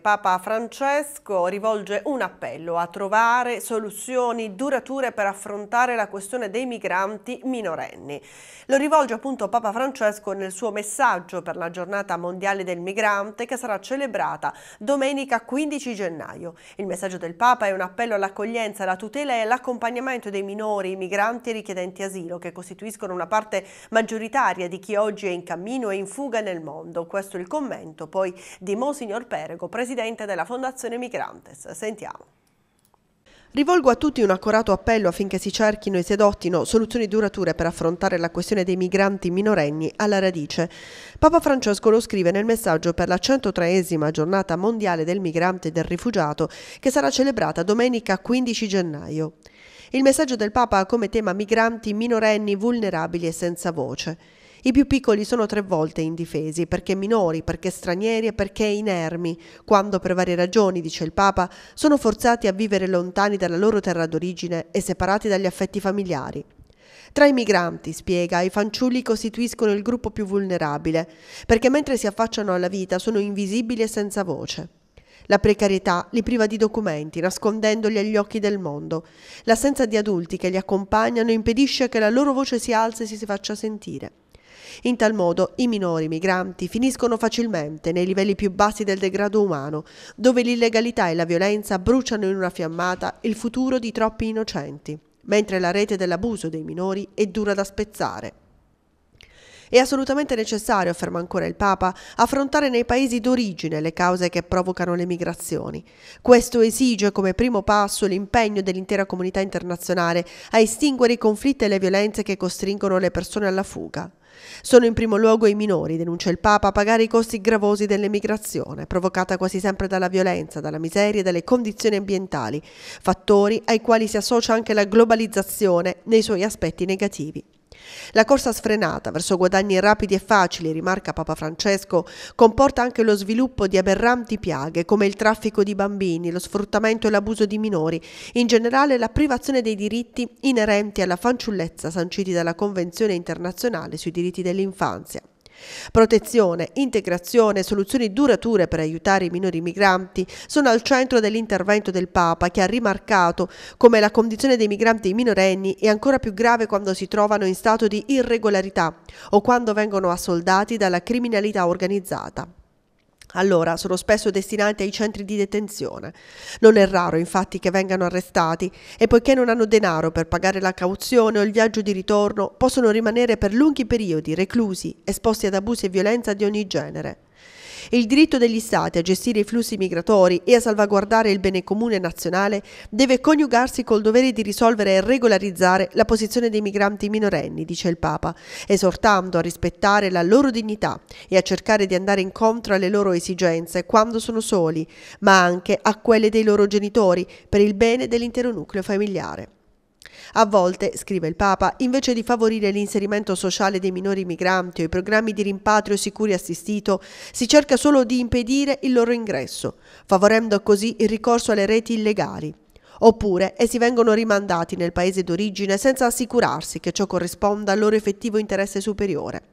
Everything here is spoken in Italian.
Papa Francesco rivolge un appello a trovare soluzioni durature per affrontare la questione dei migranti minorenni. Lo rivolge appunto Papa Francesco nel suo messaggio per la giornata mondiale del migrante che sarà celebrata domenica 15 gennaio. Il messaggio del Papa è un appello all'accoglienza, alla tutela e all'accompagnamento dei minori, migranti e richiedenti asilo che costituiscono una parte maggioritaria di chi oggi è in cammino e in fuga nel mondo. Questo è il commento poi di Monsignor Perego, presidente presidente della Fondazione Migrantes. Sentiamo. Rivolgo a tutti un accorato appello affinché si cerchino e si adottino soluzioni durature per affrontare la questione dei migranti minorenni alla radice. Papa Francesco lo scrive nel messaggio per la 103esima giornata mondiale del migrante e del rifugiato che sarà celebrata domenica 15 gennaio. Il messaggio del Papa ha come tema migranti minorenni vulnerabili e senza voce. I più piccoli sono tre volte indifesi, perché minori, perché stranieri e perché inermi, quando per varie ragioni, dice il Papa, sono forzati a vivere lontani dalla loro terra d'origine e separati dagli affetti familiari. Tra i migranti, spiega, i fanciulli costituiscono il gruppo più vulnerabile, perché mentre si affacciano alla vita sono invisibili e senza voce. La precarietà li priva di documenti, nascondendoli agli occhi del mondo. L'assenza di adulti che li accompagnano impedisce che la loro voce si alzi e si faccia sentire. In tal modo i minori migranti finiscono facilmente nei livelli più bassi del degrado umano, dove l'illegalità e la violenza bruciano in una fiammata il futuro di troppi innocenti, mentre la rete dell'abuso dei minori è dura da spezzare. È assolutamente necessario, afferma ancora il Papa, affrontare nei paesi d'origine le cause che provocano le migrazioni. Questo esige come primo passo l'impegno dell'intera comunità internazionale a estinguere i conflitti e le violenze che costringono le persone alla fuga. Sono in primo luogo i minori, denuncia il Papa, a pagare i costi gravosi dell'emigrazione, provocata quasi sempre dalla violenza, dalla miseria e dalle condizioni ambientali, fattori ai quali si associa anche la globalizzazione nei suoi aspetti negativi. La corsa sfrenata verso guadagni rapidi e facili, rimarca Papa Francesco, comporta anche lo sviluppo di aberranti piaghe come il traffico di bambini, lo sfruttamento e l'abuso di minori, in generale la privazione dei diritti inerenti alla fanciullezza sanciti dalla Convenzione internazionale sui diritti dell'infanzia. Protezione, integrazione e soluzioni durature per aiutare i minori migranti sono al centro dell'intervento del Papa che ha rimarcato come la condizione dei migranti minorenni è ancora più grave quando si trovano in stato di irregolarità o quando vengono assoldati dalla criminalità organizzata. Allora sono spesso destinati ai centri di detenzione. Non è raro infatti che vengano arrestati e poiché non hanno denaro per pagare la cauzione o il viaggio di ritorno, possono rimanere per lunghi periodi reclusi, esposti ad abusi e violenza di ogni genere e il diritto degli Stati a gestire i flussi migratori e a salvaguardare il bene comune nazionale deve coniugarsi col dovere di risolvere e regolarizzare la posizione dei migranti minorenni, dice il Papa, esortando a rispettare la loro dignità e a cercare di andare incontro alle loro esigenze quando sono soli, ma anche a quelle dei loro genitori per il bene dell'intero nucleo familiare. A volte, scrive il Papa, invece di favorire l'inserimento sociale dei minori migranti o i programmi di rimpatrio sicuri assistito, si cerca solo di impedire il loro ingresso, favorendo così il ricorso alle reti illegali oppure essi vengono rimandati nel paese d'origine senza assicurarsi che ciò corrisponda al loro effettivo interesse superiore.